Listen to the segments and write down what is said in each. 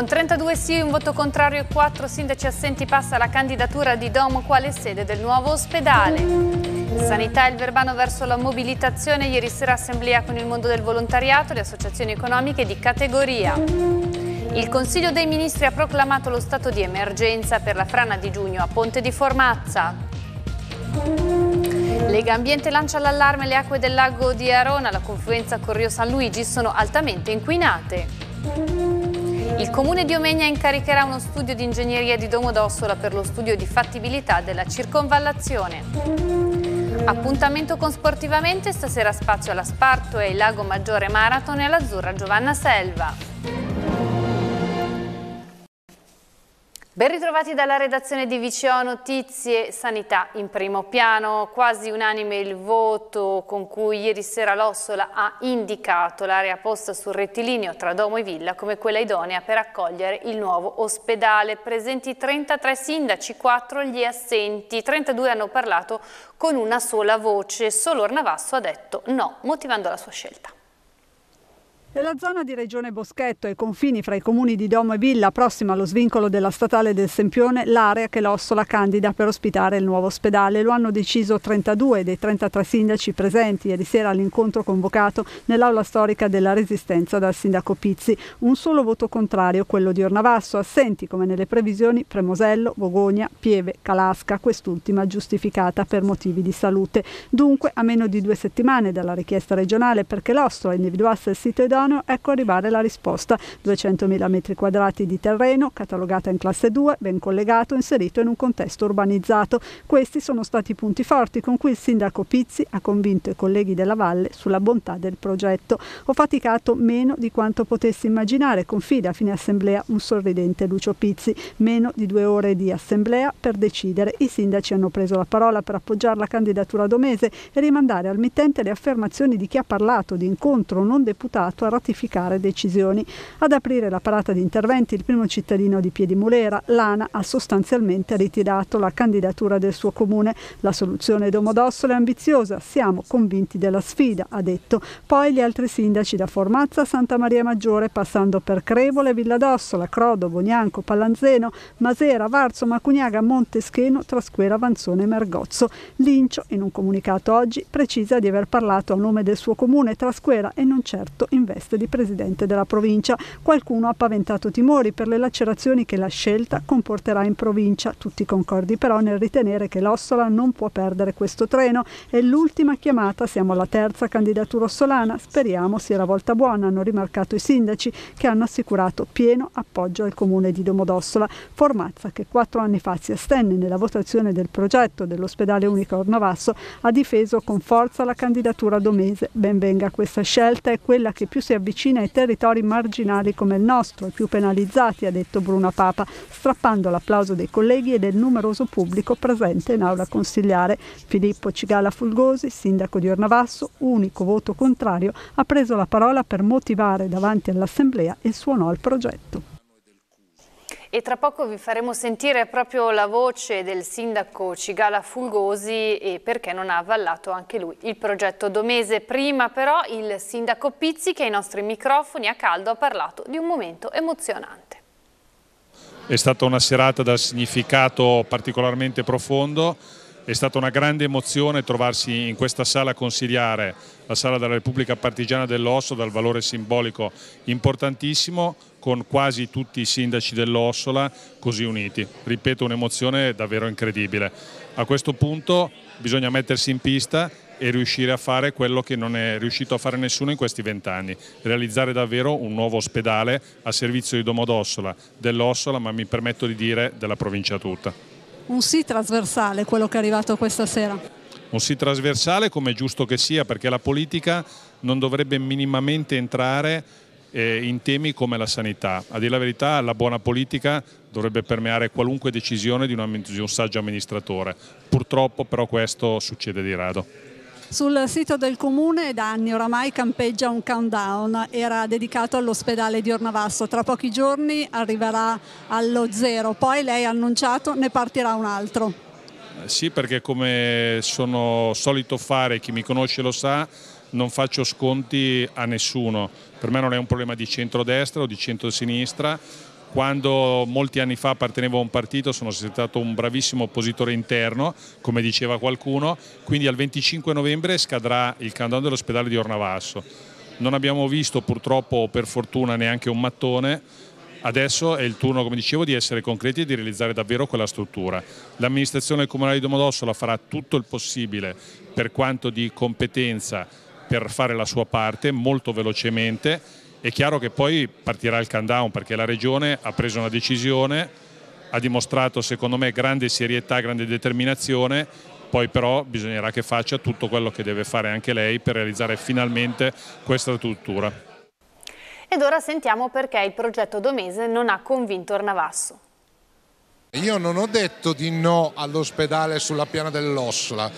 Con 32 sì, un voto contrario e 4 sindaci assenti passa la candidatura di Domo quale sede del nuovo ospedale. Sanità e il Verbano verso la mobilitazione, ieri sera assemblea con il mondo del volontariato, le associazioni economiche di categoria. Il Consiglio dei Ministri ha proclamato lo stato di emergenza per la frana di giugno a Ponte di Formazza. Lega Ambiente lancia l'allarme, le acque del lago di Arona, la confluenza Corrio San Luigi sono altamente inquinate. Il Comune di Omegna incaricherà uno studio di ingegneria di Domodossola per lo studio di fattibilità della circonvallazione. Appuntamento con Sportivamente, stasera spazio alla Sparto e il Lago Maggiore Marathon e all'Azzurra Giovanna Selva. Ben ritrovati dalla redazione di Viceo Notizie Sanità in primo piano, quasi unanime il voto con cui ieri sera l'Ossola ha indicato l'area posta sul rettilineo tra Domo e Villa come quella idonea per accogliere il nuovo ospedale. Presenti 33 sindaci, 4 gli assenti, 32 hanno parlato con una sola voce, solo Ornavasso ha detto no, motivando la sua scelta. Nella zona di Regione Boschetto e confini fra i comuni di Domo e Villa, prossima allo svincolo della statale del Sempione, l'area che l'Ossola candida per ospitare il nuovo ospedale. Lo hanno deciso 32 dei 33 sindaci presenti ieri sera all'incontro convocato nell'aula storica della Resistenza dal sindaco Pizzi. Un solo voto contrario, quello di Ornavasso, assenti come nelle previsioni Premosello, Vogogna, Pieve, Calasca, quest'ultima giustificata per motivi di salute. Dunque, a meno di due settimane dalla richiesta regionale perché l'Ossola individuasse il sito idoneo, idoneo? Ecco arrivare la risposta. 200.000 metri quadrati di terreno, catalogata in classe 2, ben collegato, inserito in un contesto urbanizzato. Questi sono stati i punti forti con cui il sindaco Pizzi ha convinto i colleghi della Valle sulla bontà del progetto. Ho faticato meno di quanto potessi immaginare, confida a fine assemblea un sorridente Lucio Pizzi. Meno di due ore di assemblea per decidere. I sindaci hanno preso la parola per appoggiare la candidatura domese e rimandare al mittente le affermazioni di chi ha parlato di incontro non deputato a ratificare decisioni. Ad aprire la parata di interventi il primo cittadino di Piedimulera, Lana, ha sostanzialmente ritirato la candidatura del suo comune. La soluzione Domodossola è ambiziosa, siamo convinti della sfida, ha detto. Poi gli altri sindaci da Formazza a Santa Maria Maggiore, passando per Crevole, Villa d'Ossola, Crodo, Bonianco, Pallanzeno, Masera, Varzo, Macugnaga, Montescheno, Trasquera, Vanzone e Mergozzo. Lincio, in un comunicato oggi, precisa di aver parlato a nome del suo comune Trasquera e non certo in veste Ovest di presidente della provincia. Qualcuno ha paventato timori per le lacerazioni che la scelta comporterà in provincia. Tutti concordi però nel ritenere che l'Ossola non può perdere questo treno. È l'ultima chiamata, siamo alla terza candidatura ossolana. Speriamo sia la volta buona, hanno rimarcato i sindaci che hanno assicurato pieno appoggio al comune di Domodossola. Formazza che quattro anni fa si astenne nella votazione del progetto dell'ospedale unico Ornavasso ha difeso con forza la candidatura domese. Benvenga questa scelta, è quella che più si avvicina ai territori marginali come il nostro, i più penalizzati, ha detto Bruno Papa, strappando l'applauso dei colleghi e del numeroso pubblico presente in aula consigliare. Filippo Cigala Fulgosi, sindaco di Ornavasso, unico voto contrario, ha preso la parola per motivare davanti all'Assemblea il suo no al progetto e tra poco vi faremo sentire proprio la voce del sindaco Cigala Fulgosi e perché non ha avvallato anche lui il progetto Domese. Prima però il sindaco Pizzi che ai nostri microfoni a caldo ha parlato di un momento emozionante. È stata una serata dal significato particolarmente profondo è stata una grande emozione trovarsi in questa sala consigliare, la sala della Repubblica Partigiana dell'Osso, dal valore simbolico importantissimo, con quasi tutti i sindaci dell'Ossola così uniti. Ripeto, un'emozione davvero incredibile. A questo punto bisogna mettersi in pista e riuscire a fare quello che non è riuscito a fare nessuno in questi vent'anni, realizzare davvero un nuovo ospedale a servizio di Domodossola, dell'Ossola, ma mi permetto di dire della provincia tutta un sì trasversale quello che è arrivato questa sera un sì trasversale come è giusto che sia perché la politica non dovrebbe minimamente entrare eh, in temi come la sanità. A dire la verità la buona politica dovrebbe permeare qualunque decisione di un, di un saggio amministratore. Purtroppo però questo succede di rado. Sul sito del comune da anni oramai campeggia un countdown, era dedicato all'ospedale di Ornavasso, tra pochi giorni arriverà allo zero, poi lei ha annunciato ne partirà un altro. Eh, sì perché come sono solito fare, chi mi conosce lo sa, non faccio sconti a nessuno, per me non è un problema di centrodestra o di centrosinistra, quando molti anni fa appartenevo a un partito sono stato un bravissimo oppositore interno, come diceva qualcuno, quindi al 25 novembre scadrà il countdown dell'ospedale di Ornavasso. Non abbiamo visto purtroppo o per fortuna neanche un mattone, adesso è il turno, come dicevo, di essere concreti e di realizzare davvero quella struttura. L'amministrazione comunale di Domodossola farà tutto il possibile per quanto di competenza per fare la sua parte molto velocemente è chiaro che poi partirà il countdown perché la Regione ha preso una decisione, ha dimostrato secondo me grande serietà, grande determinazione, poi però bisognerà che faccia tutto quello che deve fare anche lei per realizzare finalmente questa struttura. Ed ora sentiamo perché il progetto Domese non ha convinto Ornavasso. Io non ho detto di no all'ospedale sulla piana dell'Ossola,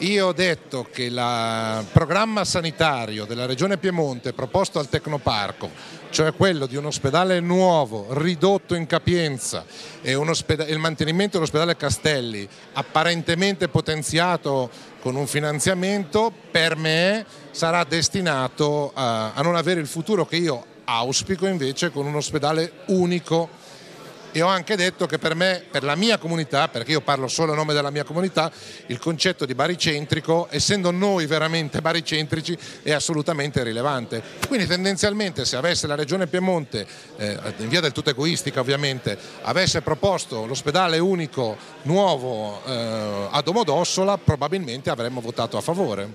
io ho detto che il programma sanitario della Regione Piemonte proposto al Tecnoparco, cioè quello di un ospedale nuovo, ridotto in capienza e il mantenimento dell'ospedale Castelli, apparentemente potenziato con un finanziamento, per me sarà destinato a, a non avere il futuro che io auspico invece con un ospedale unico e ho anche detto che per me, per la mia comunità, perché io parlo solo a nome della mia comunità, il concetto di baricentrico, essendo noi veramente baricentrici, è assolutamente rilevante. Quindi tendenzialmente se avesse la Regione Piemonte, eh, in via del tutto egoistica ovviamente, avesse proposto l'ospedale unico nuovo eh, a Domodossola, probabilmente avremmo votato a favore.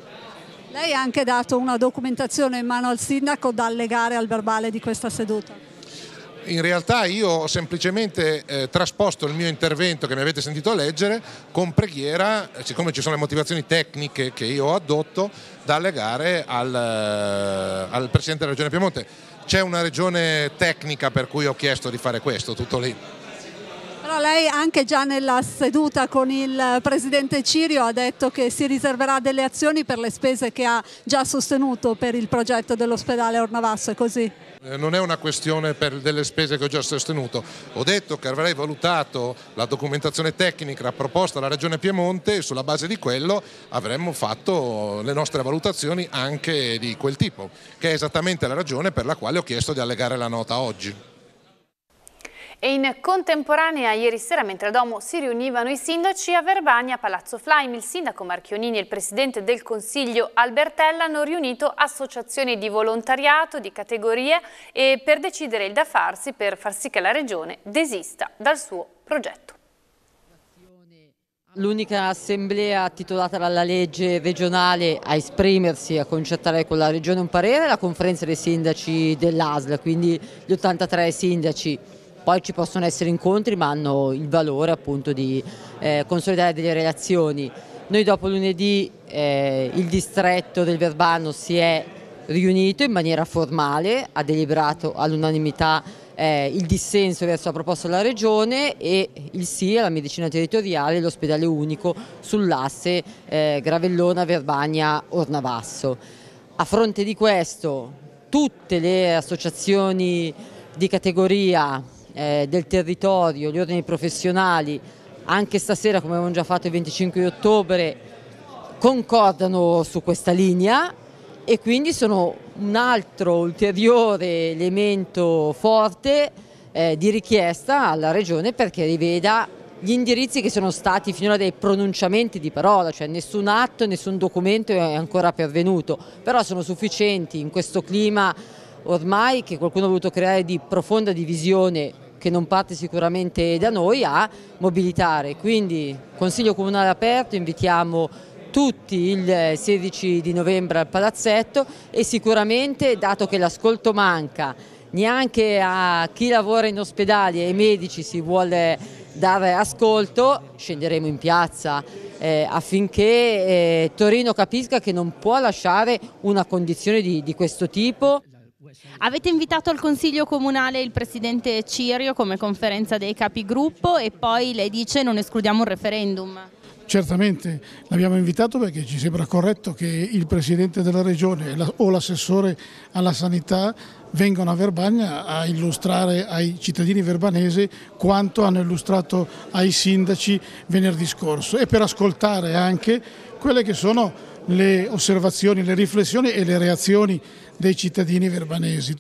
Lei ha anche dato una documentazione in mano al sindaco da allegare al verbale di questa seduta in realtà io ho semplicemente eh, trasposto il mio intervento che mi avete sentito leggere con preghiera, eh, siccome ci sono le motivazioni tecniche che io ho addotto, da legare al, eh, al Presidente della Regione Piemonte. C'è una regione tecnica per cui ho chiesto di fare questo, tutto lì. Però lei anche già nella seduta con il Presidente Cirio ha detto che si riserverà delle azioni per le spese che ha già sostenuto per il progetto dell'ospedale Ornavasso, è così? Eh, non è una questione per delle spese che ho già sostenuto. Ho detto che avrei valutato la documentazione tecnica proposta alla Regione Piemonte e sulla base di quello avremmo fatto le nostre valutazioni anche di quel tipo, che è esattamente la ragione per la quale ho chiesto di allegare la nota oggi. E in contemporanea ieri sera, mentre a Domo si riunivano i sindaci, a Verbania, Palazzo Flaim, il sindaco Marchionini e il presidente del Consiglio Albertella hanno riunito associazioni di volontariato, di categorie e per decidere il da farsi per far sì che la regione desista dal suo progetto. L'unica assemblea titolata dalla legge regionale a esprimersi, a concertare con la regione un parere è la conferenza dei sindaci dell'ASL, quindi gli 83 sindaci poi ci possono essere incontri ma hanno il valore appunto di eh, consolidare delle relazioni. Noi dopo lunedì eh, il distretto del Verbano si è riunito in maniera formale, ha deliberato all'unanimità eh, il dissenso verso la proposta della Regione e il sì alla medicina territoriale e l'ospedale unico sull'asse eh, Gravellona-Verbagna-Ornavasso. A fronte di questo tutte le associazioni di categoria eh, del territorio, gli ordini professionali, anche stasera come abbiamo già fatto il 25 ottobre, concordano su questa linea e quindi sono un altro ulteriore elemento forte eh, di richiesta alla Regione perché riveda gli indirizzi che sono stati finora dei pronunciamenti di parola, cioè nessun atto, nessun documento è ancora pervenuto, però sono sufficienti in questo clima ormai che qualcuno ha voluto creare di profonda divisione che non parte sicuramente da noi a mobilitare. Quindi Consiglio Comunale aperto, invitiamo tutti il 16 di novembre al palazzetto e sicuramente dato che l'ascolto manca neanche a chi lavora in ospedali e ai medici si vuole dare ascolto, scenderemo in piazza eh, affinché eh, Torino capisca che non può lasciare una condizione di, di questo tipo. Avete invitato al Consiglio Comunale il Presidente Cirio come conferenza dei capigruppo e poi lei dice non escludiamo un referendum. Certamente l'abbiamo invitato perché ci sembra corretto che il Presidente della Regione o l'assessore alla sanità vengano a Verbagna a illustrare ai cittadini verbanesi quanto hanno illustrato ai sindaci venerdì scorso e per ascoltare anche quelle che sono le osservazioni, le riflessioni e le reazioni dei cittadini verbanesi.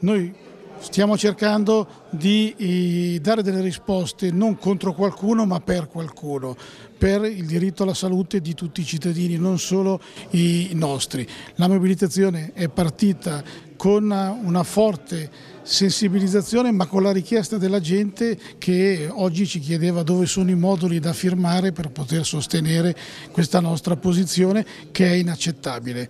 Noi stiamo cercando di eh, dare delle risposte non contro qualcuno ma per qualcuno, per il diritto alla salute di tutti i cittadini, non solo i nostri. La mobilitazione è partita con una forte sensibilizzazione ma con la richiesta della gente che oggi ci chiedeva dove sono i moduli da firmare per poter sostenere questa nostra posizione che è inaccettabile.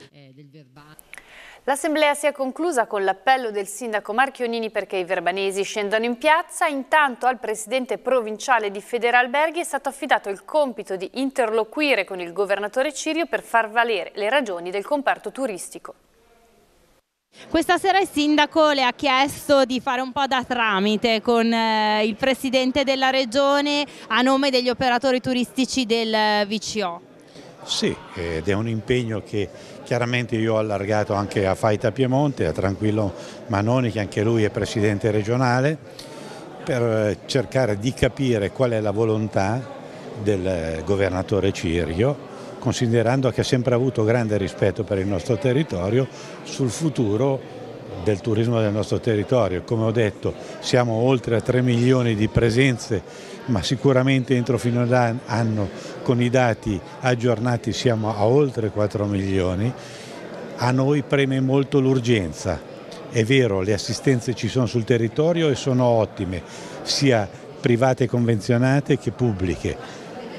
L'assemblea si è conclusa con l'appello del sindaco Marchionini perché i verbanesi scendano in piazza. Intanto al presidente provinciale di Federalberghi è stato affidato il compito di interloquire con il governatore Cirio per far valere le ragioni del comparto turistico. Questa sera il sindaco le ha chiesto di fare un po' da tramite con eh, il presidente della regione a nome degli operatori turistici del eh, VCO. Sì, ed è un impegno che chiaramente io ho allargato anche a Faita Piemonte, a Tranquillo Manoni che anche lui è presidente regionale, per eh, cercare di capire qual è la volontà del governatore Cirio considerando che ha sempre avuto grande rispetto per il nostro territorio, sul futuro del turismo del nostro territorio. Come ho detto siamo oltre a 3 milioni di presenze, ma sicuramente entro fino ad anno con i dati aggiornati siamo a oltre 4 milioni. A noi preme molto l'urgenza. È vero, le assistenze ci sono sul territorio e sono ottime, sia private convenzionate che pubbliche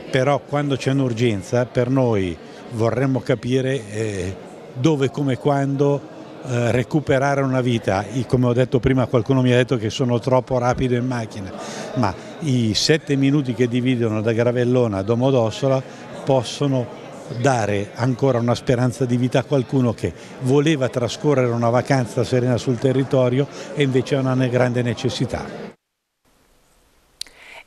però quando c'è un'urgenza per noi vorremmo capire eh, dove, come, quando eh, recuperare una vita. I, come ho detto prima qualcuno mi ha detto che sono troppo rapido in macchina, ma i sette minuti che dividono da Gravellona a Domodossola possono dare ancora una speranza di vita a qualcuno che voleva trascorrere una vacanza serena sul territorio e invece è una grande necessità.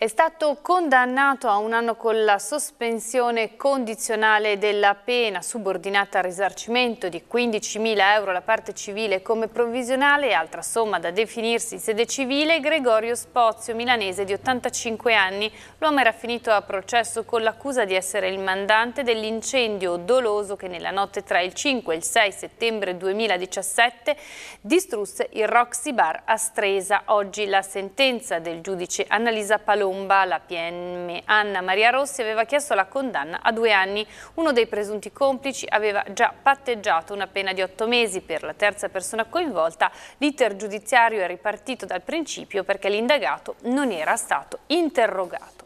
È stato condannato a un anno con la sospensione condizionale della pena subordinata al risarcimento di 15.000 euro la parte civile come provvisionale e altra somma da definirsi in sede civile, Gregorio Spozio, milanese di 85 anni. L'uomo era finito a processo con l'accusa di essere il mandante dell'incendio doloso che nella notte tra il 5 e il 6 settembre 2017 distrusse il Roxy Bar a Stresa. Oggi la sentenza del giudice Annalisa Palone Colomba, la PM Anna Maria Rossi aveva chiesto la condanna a due anni. Uno dei presunti complici aveva già patteggiato una pena di otto mesi per la terza persona coinvolta. L'iter giudiziario è ripartito dal principio perché l'indagato non era stato interrogato.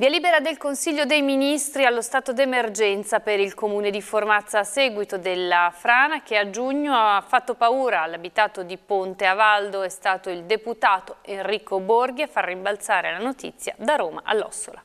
Via libera del Consiglio dei Ministri allo stato d'emergenza per il comune di Formazza a seguito della frana che a giugno ha fatto paura all'abitato di Ponte Avaldo è stato il deputato Enrico Borghi a far rimbalzare la notizia da Roma all'Ossola.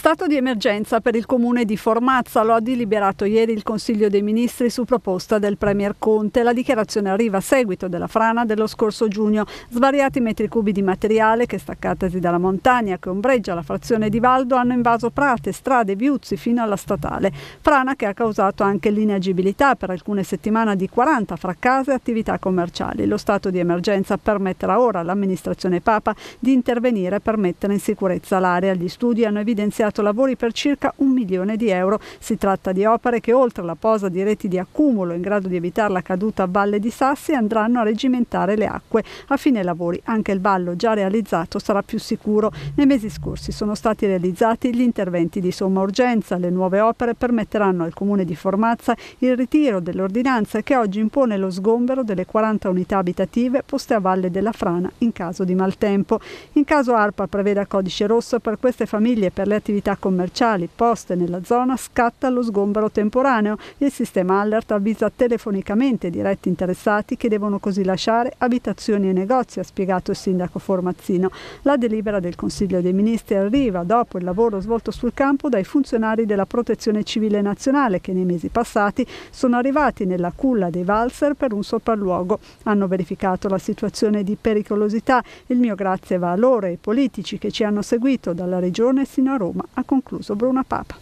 Stato di emergenza per il comune di Formazza lo ha deliberato ieri il Consiglio dei Ministri su proposta del Premier Conte. La dichiarazione arriva a seguito della frana dello scorso giugno. Svariati metri cubi di materiale che staccatasi dalla montagna che ombreggia la frazione di Valdo hanno invaso prate, strade, viuzzi fino alla statale. Frana che ha causato anche l'inagibilità per alcune settimane di 40 fra case e attività commerciali. Lo stato di emergenza permetterà ora all'amministrazione Papa di intervenire per mettere in sicurezza l'area. Gli studi hanno evidenziato realizzato lavori per circa un milione di euro. Si tratta di opere che oltre alla posa di reti di accumulo in grado di evitare la caduta a valle di sassi andranno a regimentare le acque. A fine lavori anche il ballo già realizzato sarà più sicuro. Nei mesi scorsi sono stati realizzati gli interventi di somma urgenza. Le nuove opere permetteranno al comune di Formazza il ritiro dell'ordinanza che oggi impone lo sgombero delle 40 unità abitative poste a valle della Frana in caso di maltempo. In caso ARPA preveda codice rosso per queste famiglie e per le attività attività commerciali poste nella zona scatta lo sgombero temporaneo il sistema alert avvisa telefonicamente i diretti interessati che devono così lasciare abitazioni e negozi, ha spiegato il sindaco Formazzino. La delibera del Consiglio dei Ministri arriva dopo il lavoro svolto sul campo dai funzionari della Protezione Civile Nazionale che nei mesi passati sono arrivati nella culla dei Valser per un sopralluogo. Hanno verificato la situazione di pericolosità. Il mio grazie va a loro e ai politici che ci hanno seguito dalla regione sino a Roma ha concluso Bruna Papa.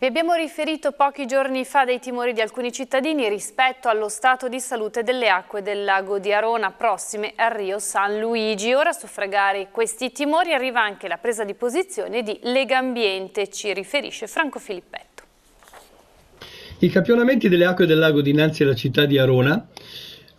Vi abbiamo riferito pochi giorni fa dei timori di alcuni cittadini rispetto allo stato di salute delle acque del lago di Arona prossime al Rio San Luigi. Ora a suffragare questi timori arriva anche la presa di posizione di Legambiente, ci riferisce Franco Filippetto. I campionamenti delle acque del lago dinanzi alla città di Arona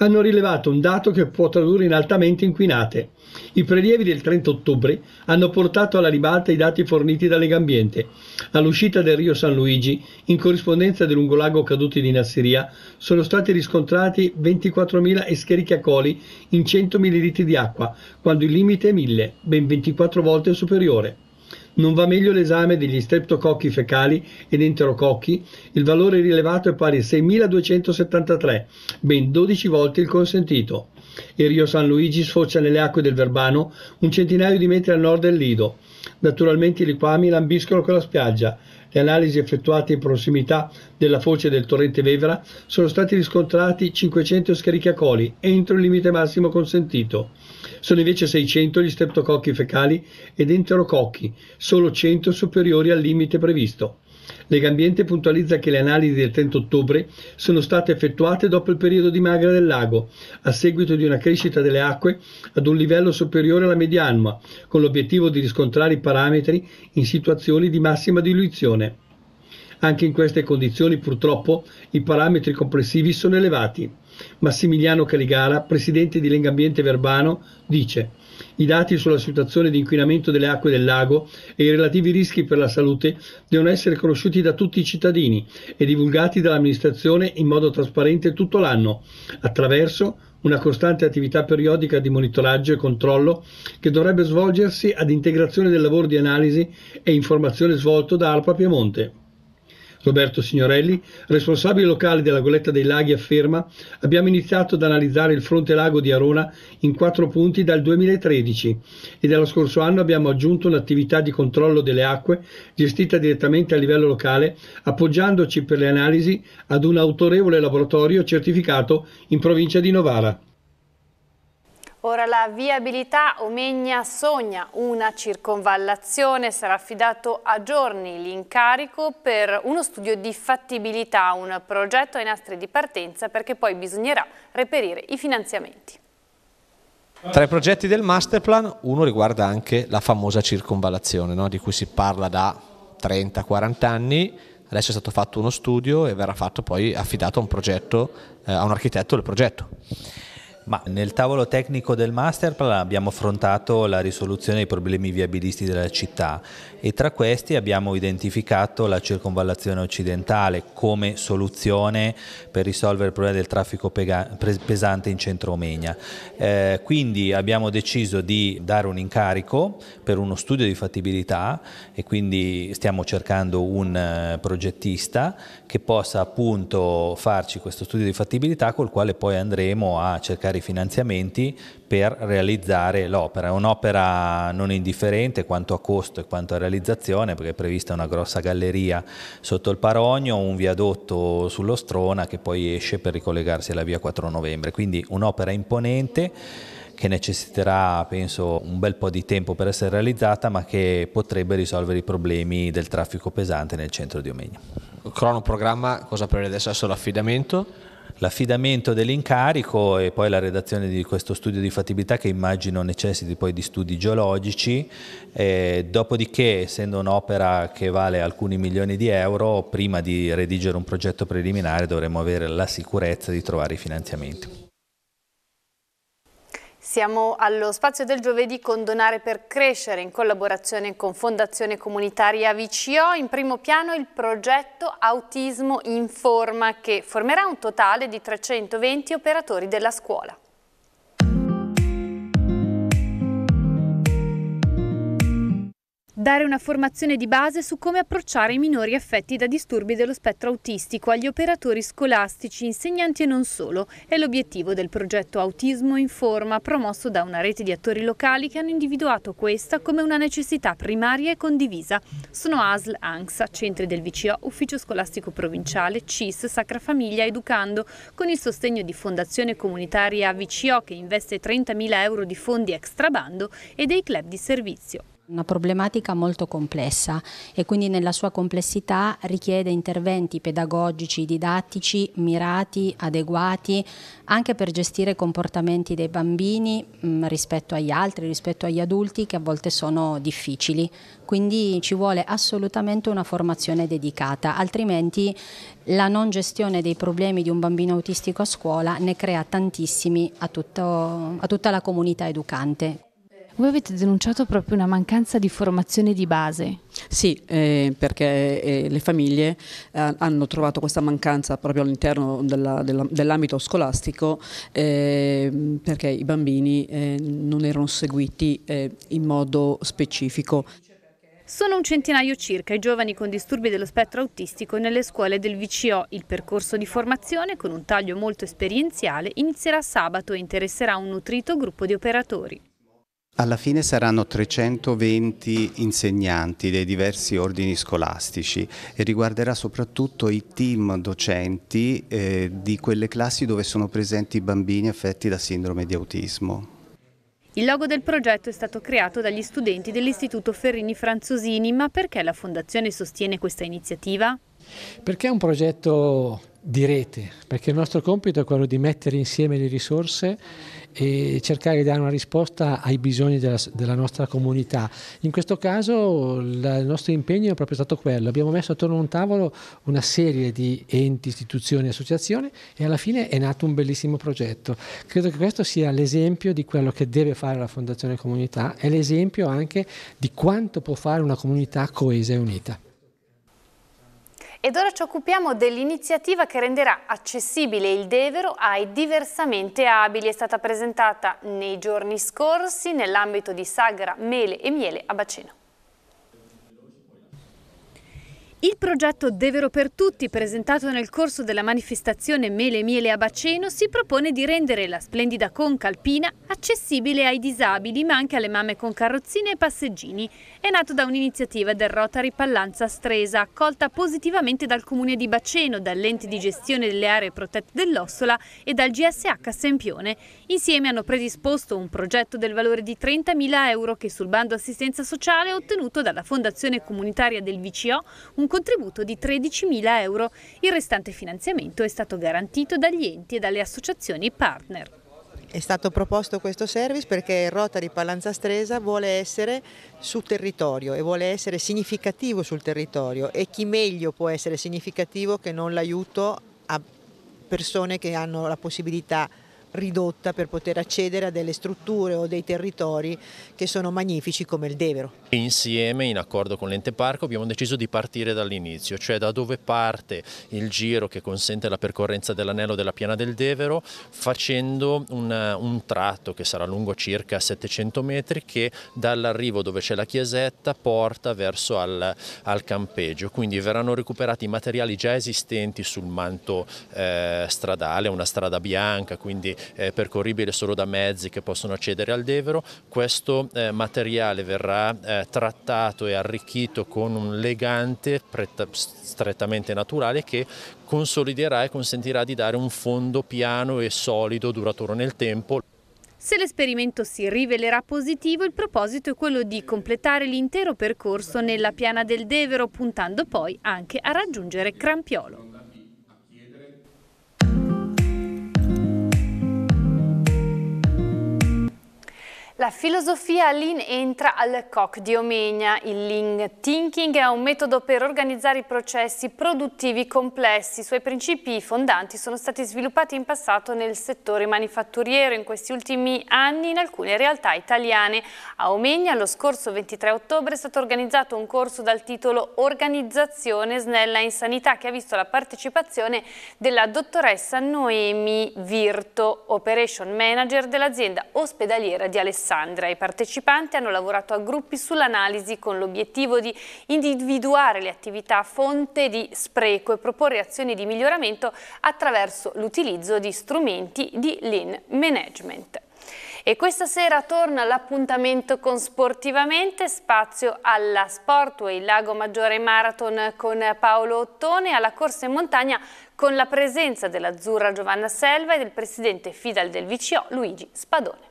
hanno rilevato un dato che può tradurre in altamente inquinate. I prelievi del 30 ottobre hanno portato alla ribalta i dati forniti da Legambiente. All'uscita del Rio San Luigi, in corrispondenza del lungolago caduti di Nasseria, sono stati riscontrati 24.000 escherichiacoli in 100 ml di acqua, quando il limite è 1000, ben 24 volte superiore. Non va meglio l'esame degli streptococchi fecali ed enterococchi, il valore rilevato è pari a 6.273, ben 12 volte il consentito. Il Rio San Luigi sfocia nelle acque del Verbano, un centinaio di metri a nord del Lido. Naturalmente i liquami lambiscono con la spiaggia, le analisi effettuate in prossimità della foce del torrente Vevera sono stati riscontrati 500 scaricacoli entro il limite massimo consentito. Sono invece 600 gli streptococchi fecali ed enterococchi, solo 100 superiori al limite previsto. Legambiente puntualizza che le analisi del 30 ottobre sono state effettuate dopo il periodo di magra del lago, a seguito di una crescita delle acque ad un livello superiore alla media annua, con l'obiettivo di riscontrare i parametri in situazioni di massima diluizione. Anche in queste condizioni purtroppo i parametri complessivi sono elevati. Massimiliano Caligara, presidente di Legambiente Verbano, dice i dati sulla situazione di inquinamento delle acque del lago e i relativi rischi per la salute devono essere conosciuti da tutti i cittadini e divulgati dall'amministrazione in modo trasparente tutto l'anno, attraverso una costante attività periodica di monitoraggio e controllo che dovrebbe svolgersi ad integrazione del lavoro di analisi e informazione svolto da ARPA Piemonte. Roberto Signorelli, responsabile locale della Goletta dei Laghi, afferma abbiamo iniziato ad analizzare il fronte lago di Arona in quattro punti dal 2013 e dallo scorso anno abbiamo aggiunto un'attività di controllo delle acque gestita direttamente a livello locale, appoggiandoci per le analisi ad un autorevole laboratorio certificato in provincia di Novara. Ora la viabilità Omegna sogna una circonvallazione, sarà affidato a giorni l'incarico per uno studio di fattibilità, un progetto ai nastri di partenza perché poi bisognerà reperire i finanziamenti. Tra i progetti del masterplan uno riguarda anche la famosa circonvallazione no? di cui si parla da 30-40 anni, adesso è stato fatto uno studio e verrà fatto poi affidato a un progetto, eh, a un architetto del progetto. Ma nel tavolo tecnico del masterplan abbiamo affrontato la risoluzione dei problemi viabilisti della città e tra questi abbiamo identificato la circonvallazione occidentale come soluzione per risolvere il problema del traffico pesante in centro Omegna. Eh, quindi abbiamo deciso di dare un incarico per uno studio di fattibilità e quindi stiamo cercando un eh, progettista che possa appunto farci questo studio di fattibilità col quale poi andremo a cercare i finanziamenti per realizzare l'opera. È un'opera non indifferente quanto a costo e quanto a realizzazione perché è prevista una grossa galleria sotto il Parogno, un viadotto sullo Strona che poi esce per ricollegarsi alla via 4 novembre, quindi un'opera imponente che necessiterà penso un bel po' di tempo per essere realizzata ma che potrebbe risolvere i problemi del traffico pesante nel centro di Omegna. Cronoprogramma, cosa prevede adesso l'affidamento? l'affidamento dell'incarico e poi la redazione di questo studio di fattibilità che immagino necessiti poi di studi geologici, e eh, dopodiché essendo un'opera che vale alcuni milioni di euro, prima di redigere un progetto preliminare dovremo avere la sicurezza di trovare i finanziamenti. Siamo allo spazio del giovedì con Donare per Crescere in collaborazione con Fondazione Comunitaria VCO. In primo piano il progetto Autismo in Forma che formerà un totale di 320 operatori della scuola. Dare una formazione di base su come approcciare i minori affetti da disturbi dello spettro autistico agli operatori scolastici, insegnanti e non solo è l'obiettivo del progetto Autismo in Forma promosso da una rete di attori locali che hanno individuato questa come una necessità primaria e condivisa. Sono ASL, ANXA, centri del VCO, Ufficio Scolastico Provinciale, CIS, Sacra Famiglia, Educando, con il sostegno di Fondazione Comunitaria VCO che investe 30.000 euro di fondi extra bando e dei club di servizio. Una problematica molto complessa e quindi nella sua complessità richiede interventi pedagogici, didattici, mirati, adeguati, anche per gestire i comportamenti dei bambini mh, mm, rispetto agli altri, rispetto agli adulti che a volte sono difficili. Quindi ci vuole assolutamente una formazione dedicata, altrimenti la non gestione dei problemi di un bambino autistico a scuola ne crea tantissimi a, tutto, a tutta la comunità educante. Voi avete denunciato proprio una mancanza di formazione di base. Sì, eh, perché eh, le famiglie eh, hanno trovato questa mancanza proprio all'interno dell'ambito dell scolastico eh, perché i bambini eh, non erano seguiti eh, in modo specifico. Sono un centinaio circa i giovani con disturbi dello spettro autistico nelle scuole del VCO. Il percorso di formazione, con un taglio molto esperienziale, inizierà sabato e interesserà un nutrito gruppo di operatori. Alla fine saranno 320 insegnanti dei diversi ordini scolastici e riguarderà soprattutto i team docenti eh, di quelle classi dove sono presenti bambini affetti da sindrome di autismo. Il logo del progetto è stato creato dagli studenti dell'Istituto Ferrini Franzosini, ma perché la Fondazione sostiene questa iniziativa? Perché è un progetto di rete, perché il nostro compito è quello di mettere insieme le risorse e cercare di dare una risposta ai bisogni della, della nostra comunità. In questo caso la, il nostro impegno è proprio stato quello, abbiamo messo attorno a un tavolo una serie di enti, istituzioni, associazioni e alla fine è nato un bellissimo progetto. Credo che questo sia l'esempio di quello che deve fare la Fondazione Comunità, è l'esempio anche di quanto può fare una comunità coesa e unita. Ed ora ci occupiamo dell'iniziativa che renderà accessibile il Devero ai diversamente abili. È stata presentata nei giorni scorsi nell'ambito di Sagra, Mele e Miele a Baceno. Il progetto Devero per Tutti, presentato nel corso della manifestazione Mele Miele a Baceno, si propone di rendere la splendida conca alpina accessibile ai disabili, ma anche alle mamme con carrozzine e passeggini. È nato da un'iniziativa del Rotary Pallanza Stresa, accolta positivamente dal comune di Baceno, dall'ente di gestione delle aree protette dell'Ossola e dal GSH Sempione. Insieme hanno predisposto un progetto del valore di 30.000 euro che sul bando assistenza sociale è ottenuto dalla Fondazione Comunitaria del VCO, un contributo di 13.000 euro. Il restante finanziamento è stato garantito dagli enti e dalle associazioni partner. È stato proposto questo service perché Rotary Pallanza Stresa vuole essere sul territorio e vuole essere significativo sul territorio e chi meglio può essere significativo che non l'aiuto a persone che hanno la possibilità di ridotta per poter accedere a delle strutture o dei territori che sono magnifici come il Devero. Insieme, in accordo con l'ente parco, abbiamo deciso di partire dall'inizio, cioè da dove parte il giro che consente la percorrenza dell'anello della piana del Devero, facendo un, un tratto che sarà lungo circa 700 metri che dall'arrivo dove c'è la chiesetta porta verso al, al, campeggio, quindi verranno recuperati i materiali già esistenti sul manto eh, stradale, una strada bianca, quindi eh, percorribile solo da mezzi che possono accedere al Devero. Questo eh, materiale verrà eh, trattato e arricchito con un legante strettamente naturale che consoliderà e consentirà di dare un fondo piano e solido duraturo nel tempo. Se l'esperimento si rivelerà positivo, il proposito è quello di completare l'intero percorso nella piana del Devero, puntando poi anche a raggiungere Crampiolo. La filosofia Lean entra al COC di Omegna. Il Lean Thinking è un metodo per organizzare i processi produttivi complessi. I suoi principi fondanti sono stati sviluppati in passato nel settore manifatturiero, in questi ultimi anni in alcune realtà italiane. A Omegna lo scorso 23 ottobre è stato organizzato un corso dal titolo Organizzazione snella in sanità che ha visto la partecipazione della dottoressa Noemi Virto, Operation Manager dell'azienda ospedaliera di Alessandria. Alessandria. I partecipanti hanno lavorato a gruppi sull'analisi con l'obiettivo di individuare le attività fonte di spreco e proporre azioni di miglioramento attraverso l'utilizzo di strumenti di lean management. E questa sera torna l'appuntamento con Sportivamente, spazio alla Sportway Lago Maggiore Marathon con Paolo Ottone, alla corsa in montagna con la presenza dell'azzurra Giovanna Selva e del presidente Fidal del VCO Luigi Spadone.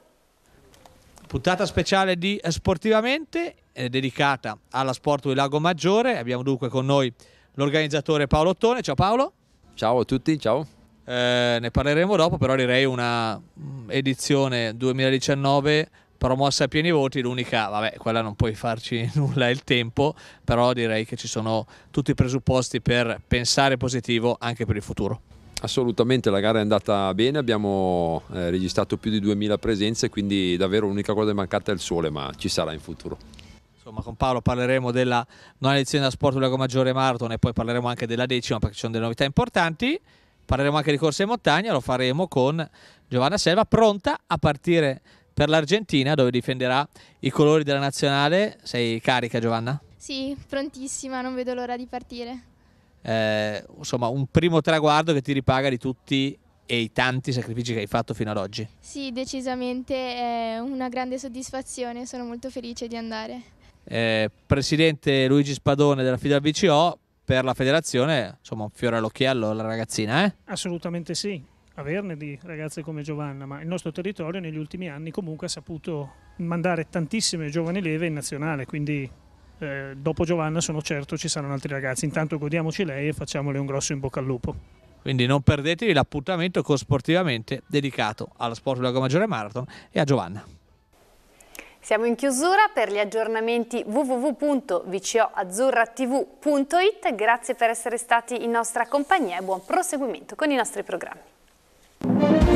Puntata speciale di Sportivamente, eh, dedicata alla Sport di Lago Maggiore. Abbiamo dunque con noi l'organizzatore Paolo Ottone. Ciao Paolo. Ciao a tutti, ciao. Eh, ne parleremo dopo, però direi una mm, edizione 2019 promossa a pieni voti, l'unica, vabbè, quella non puoi farci nulla il tempo, però direi che ci sono tutti i presupposti per pensare positivo anche per il futuro. Assolutamente, la gara è andata bene, abbiamo eh, registrato più di 2000 presenze, quindi davvero l'unica cosa che è mancata è il sole, ma ci sarà in futuro. Insomma, con Paolo parleremo della nona edizione da Sport Lago Maggiore Marathon e poi parleremo anche della decima perché ci sono delle novità importanti. Parleremo anche di corse in montagna, lo faremo con Giovanna Selva, pronta a partire per l'Argentina dove difenderà i colori della nazionale. Sei carica Giovanna? Sì, prontissima, non vedo l'ora di partire eh, insomma, un primo traguardo che ti ripaga di tutti e i tanti sacrifici che hai fatto fino ad oggi. Sì, decisamente è una grande soddisfazione, sono molto felice di andare. Eh, Presidente Luigi Spadone della Fidel BCO, per la federazione, insomma, un fiore all'occhiello la ragazzina, eh? Assolutamente sì, averne di ragazze come Giovanna, ma il nostro territorio negli ultimi anni comunque ha saputo mandare tantissime giovani leve in nazionale, quindi eh, dopo Giovanna sono certo ci saranno altri ragazzi. Intanto godiamoci lei e facciamole un grosso in bocca al lupo. Quindi non perdetevi l'appuntamento con Sportivamente dedicato alla Sport Lago Maggiore Marathon e a Giovanna. Siamo in chiusura per gli aggiornamenti www.vcoazzurratv.it. Grazie per essere stati in nostra compagnia e buon proseguimento con i nostri programmi.